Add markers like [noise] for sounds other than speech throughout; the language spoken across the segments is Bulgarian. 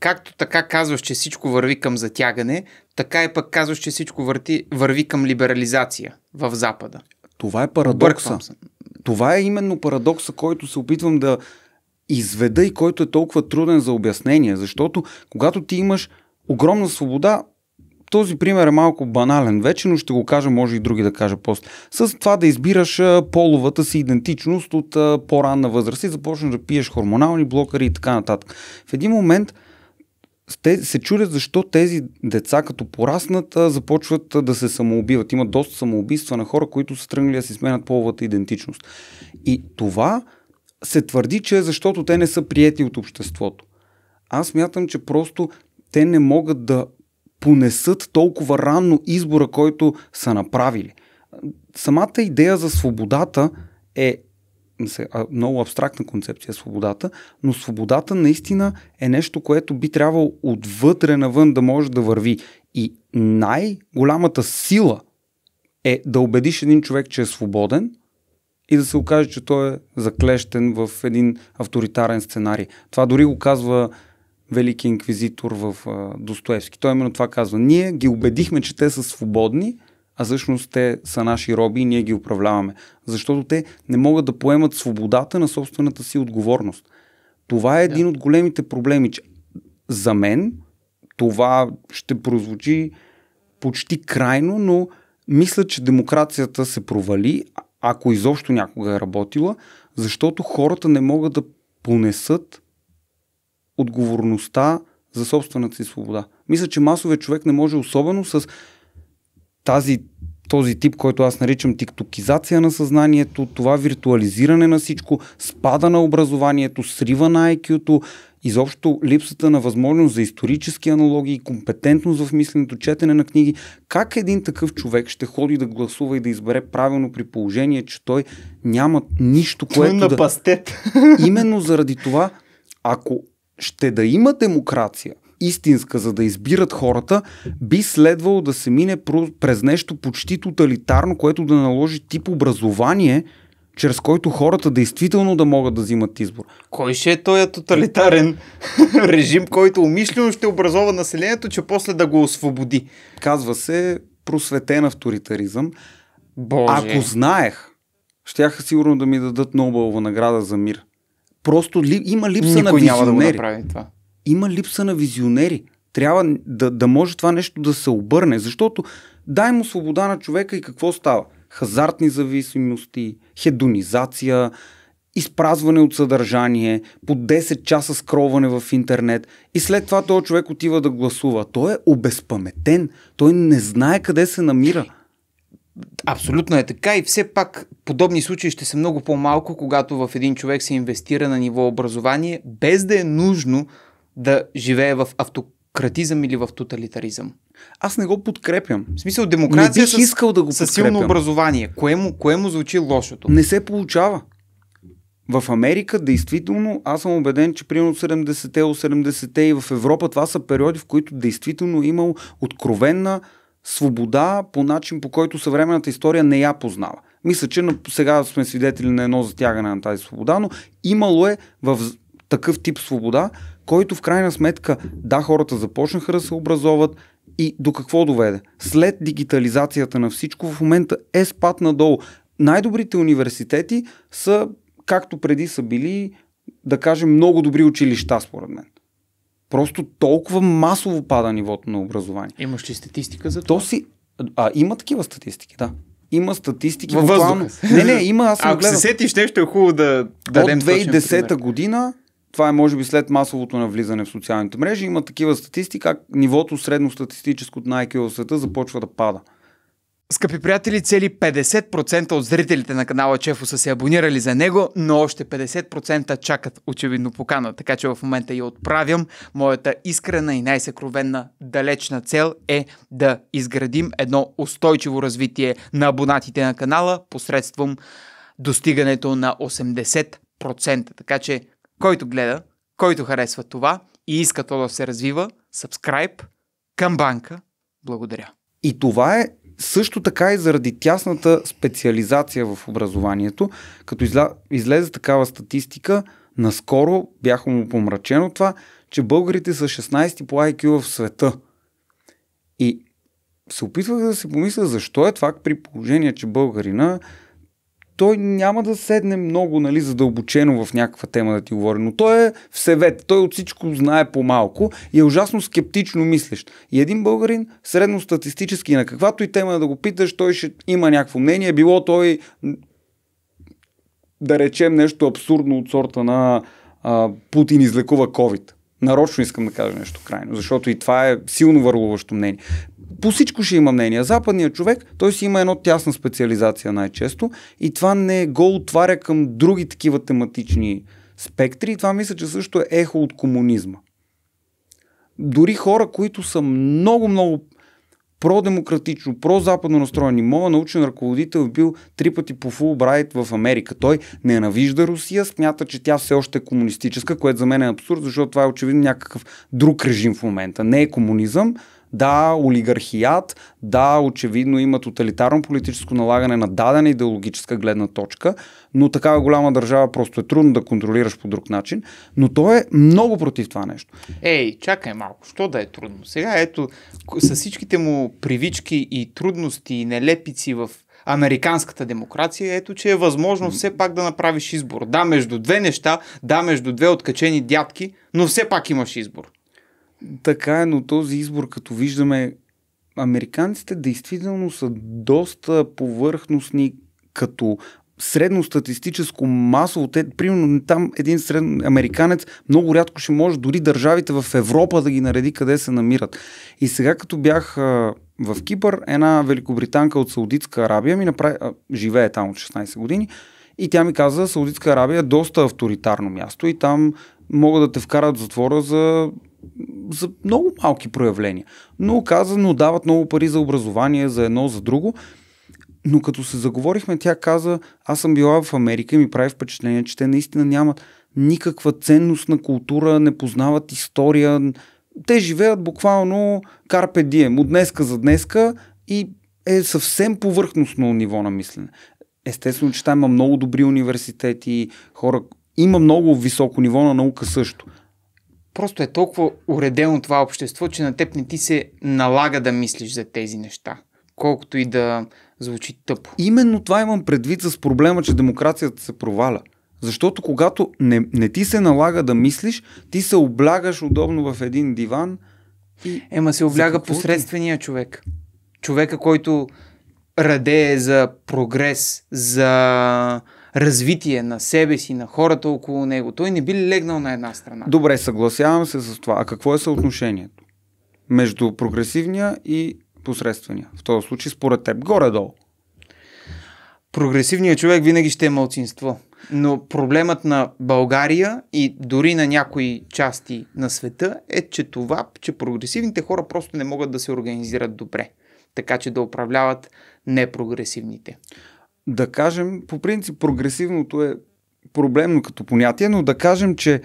както така казваш, че всичко върви към затягане, така и пък казваш, че всичко върти, върви към либерализация в Запада. Това е парадокса. Това е именно парадокса, който се опитвам да изведа и който е толкова труден за обяснение, защото когато ти имаш огромна свобода, този пример е малко банален вече, но ще го кажа, може и други да кажа пост. С това да избираш половата си идентичност от по-ранна възраст и започнеш да пиеш хормонални блокари и така нататък. В един момент – те се чудят защо тези деца, като пораснат, започват да се самоубиват. Има доста самоубийства на хора, които са тръгнали да си сменят половата идентичност. И това се твърди, че е защото те не са приети от обществото. Аз мятам, че просто те не могат да понесат толкова рано избора, който са направили. Самата идея за свободата е много абстрактна концепция е свободата, но свободата наистина е нещо, което би трябвало отвътре навън да може да върви. И най-голямата сила е да убедиш един човек, че е свободен и да се окаже, че той е заклещен в един авторитарен сценарий. Това дори го казва велики инквизитор в Достоевски. Той именно това казва. Ние ги убедихме, че те са свободни – а всъщност те са наши роби и ние ги управляваме. Защото те не могат да поемат свободата на собствената си отговорност. Това е един да. от големите проблеми. Че за мен това ще прозвучи почти крайно, но мисля, че демокрацията се провали, ако изобщо някога е работила, защото хората не могат да понесат отговорността за собствената си свобода. Мисля, че масовия човек не може, особено с тази, този тип, който аз наричам тиктокизация на съзнанието, това виртуализиране на всичко, спада на образованието, срива на IQ-то, изобщо липсата на възможност за исторически аналогии, компетентност в мисленето, четене на книги. Как един такъв човек ще ходи да гласува и да избере правилно при положение, че той няма нищо, е което той на пастет. да... Именно заради това, ако ще да има демокрация – истинска, за да избират хората, би следвало да се мине през нещо почти тоталитарно, което да наложи тип образование, чрез който хората действително да могат да взимат избор. Кой ще е този тоталитарен [laughs] режим, който умишлено ще образова населението, че после да го освободи? Казва се просветен авторитаризъм. Боже. Ако знаех, щяха сигурно да ми дадат Нобелова награда за мир. Просто ли, има липса Никой на визионери. няма да го направи това има липса на визионери. Трябва да, да може това нещо да се обърне, защото дай му свобода на човека и какво става? Хазартни зависимости, хедонизация, изпразване от съдържание, по 10 часа скроване в интернет и след това този човек отива да гласува. Той е обезпаметен, той не знае къде се намира. Абсолютно е така и все пак подобни случаи ще са много по-малко, когато в един човек се инвестира на ниво образование, без да е нужно да живее в автократизъм или в тоталитаризъм. Аз не го подкрепям. В смисъл, демокрация не бих с, искал да го подкрепям. силно образование. Кое му, кое му звучи лошото? Не се получава. В Америка, действително, аз съм убеден, че примерно 70-те, 80-те и в Европа това са периоди, в които действително е имал откровенна свобода по начин, по който съвременната история не я познава. Мисля, че сега сме свидетели на едно затягане на тази свобода, но имало е в такъв тип свобода, който в крайна сметка, да, хората започнаха да се образоват и до какво доведе? След дигитализацията на всичко, в момента е спад надолу. Най-добрите университети са, както преди са били, да кажем, много добри училища, според мен. Просто толкова масово пада нивото на образование. Имаш ли статистика за това? То си... А, има такива статистики, да има статистики. Във буквално... Не, не, има, аз съм Ако гледал. се сетиш, нещо е хубаво да дадем От 2010 година това е може би след масовото навлизане в социалните мрежи, има такива статистики, как нивото средностатистическото на IQ в света започва да пада. Скъпи приятели, цели 50% от зрителите на канала Чефо са се абонирали за него, но още 50% чакат очевидно покана, така че в момента я отправям. Моята искрена и най-съкровенна далечна цел е да изградим едно устойчиво развитие на абонатите на канала посредством достигането на 80%. Така че който гледа, който харесва това и иска то да се развива, subscribe към банка. Благодаря. И това е също така и заради тясната специализация в образованието. Като изля... излезе такава статистика, наскоро бяха му помрачено това, че българите са 16 по IQ в света. И се опитвах да се помисля защо е това при положение, че българина той няма да седне много нали, задълбочено в някаква тема да ти говори, но той е в съвет, той от всичко знае по-малко и е ужасно скептично мислещ. И един българин, средностатистически на каквато и тема да го питаш, той ще има някакво мнение, било той да речем нещо абсурдно от сорта на а, Путин излекува COVID. Нарочно искам да кажа нещо крайно, защото и това е силно върлуващо мнение. По всичко ще има мнение. Западният човек, той си има едно тясна специализация най-често и това не го отваря към други такива тематични спектри. И това мисля, че също е ехо от комунизма. Дори хора, които са много-много продемократично, прозападно настроен и моят научен ръководител бил три пъти по Фулбрайт в Америка. Той ненавижда Русия, смята, че тя все още е комунистическа, което за мен е абсурд, защото това е очевидно някакъв друг режим в момента. Не е комунизъм, да, олигархият, да, очевидно има тоталитарно политическо налагане на дадена идеологическа гледна точка, но такава голяма държава просто е трудно да контролираш по друг начин, но той е много против това нещо. Ей, чакай малко, що да е трудно? Сега ето, с всичките му привички и трудности и нелепици в американската демокрация, ето че е възможно все пак да направиш избор. Да, между две неща, да, между две откачени дядки, но все пак имаш избор. Така е, но този избор, като виждаме, американците действително са доста повърхностни като средностатистическо масово, те, примерно там един средно американец много рядко ще може дори държавите в Европа да ги нареди къде се намират. И сега като бях а, в Кипър, една великобританка от Саудитска Арабия ми направи, а, живее там от 16 години, и тя ми каза, Саудитска Арабия е доста авторитарно място и там могат да те вкарат в затвора за за много малки проявления. но казано, дават много пари за образование, за едно, за друго. Но като се заговорихме, тя каза, аз съм била в Америка и ми прави впечатление, че те наистина нямат никаква ценност на култура, не познават история. Те живеят буквално карпе дием, от днеска за днеска и е съвсем повърхностно ниво на мислене. Естествено, че там има много добри университети, хора, има много високо ниво на наука също просто е толкова уредено това общество, че на теб не ти се налага да мислиш за тези неща, колкото и да звучи тъпо. Именно това имам предвид с проблема, че демокрацията се проваля. Защото когато не, не ти се налага да мислиш, ти се облягаш удобно в един диван. И... Ема се обляга посредствения ти? човек. Човека, който радее за прогрес, за развитие на себе си, на хората около него. Той не би ли легнал на една страна? Добре, съгласявам се с това. А какво е съотношението между прогресивния и посредствения? В този случай, според теб, горе-долу. Прогресивният човек винаги ще е мълцинство. Но проблемът на България и дори на някои части на света е, че това, че прогресивните хора просто не могат да се организират добре, така че да управляват непрогресивните да кажем, по принцип прогресивното е проблемно като понятие, но да кажем, че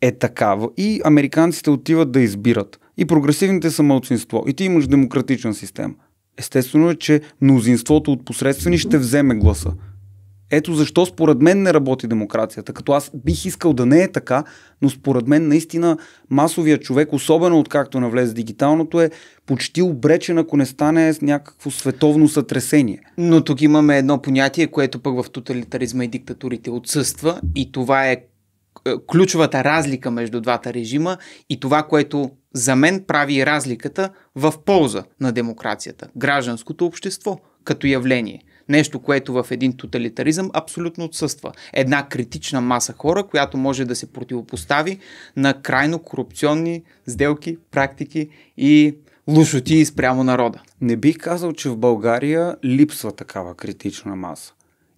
е такава и американците отиват да избират. И прогресивните са мълцинство. И ти имаш демократична система. Естествено е, че мнозинството от посредствени ще вземе гласа. Ето защо според мен не работи демокрацията. Като аз бих искал да не е така, но според мен наистина масовия човек, особено откакто навлезе дигиталното, е почти обречен, ако не стане някакво световно сътресение. Но тук имаме едно понятие, което пък в тоталитаризма и диктатурите отсъства и това е, е ключовата разлика между двата режима и това, което за мен прави разликата в полза на демокрацията. Гражданското общество като явление. Нещо, което в един тоталитаризъм абсолютно отсъства. Една критична маса хора, която може да се противопостави на крайно корупционни сделки, практики и лошоти спрямо народа. Не бих казал, че в България липсва такава критична маса.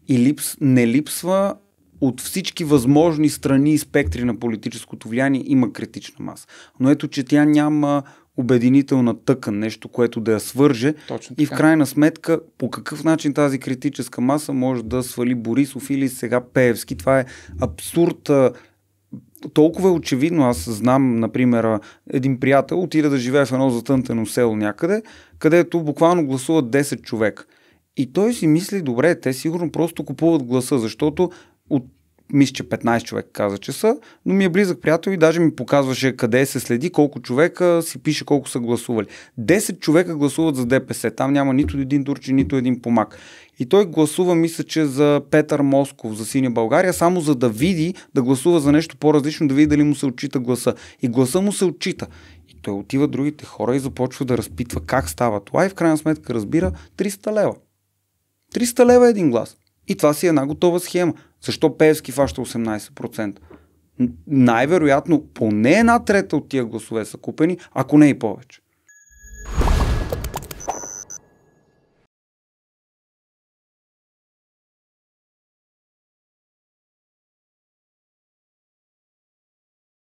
И липс, не липсва от всички възможни страни и спектри на политическото влияние има критична маса. Но ето, че тя няма обединителна тъкан, нещо, което да я свърже. Точно така. И в крайна сметка, по какъв начин тази критическа маса може да свали Борисов или сега Пеевски. Това е абсурд. Толкова е очевидно. Аз знам, например, един приятел отида да живее в едно затънтено село някъде, където буквално гласуват 10 човек. И той си мисли, добре, те сигурно просто купуват гласа, защото от мисля, че 15 човека каза, че са, но ми е близък приятел и даже ми показваше къде се следи, колко човека си пише, колко са гласували. 10 човека гласуват за ДПС. Там няма нито един турчин, нито един помак. И той гласува, мисля, че за Петър Москов, за Синя България, само за да види, да гласува за нещо по-различно, да види дали му се отчита гласа. И гласа му се отчита. И той отива другите хора и започва да разпитва как става това и в крайна сметка разбира 300 лева. 300 лева е един глас. И това си е една готова схема. Защо Певски фаща 18%? Най-вероятно поне една трета от тия гласове са купени, ако не и повече.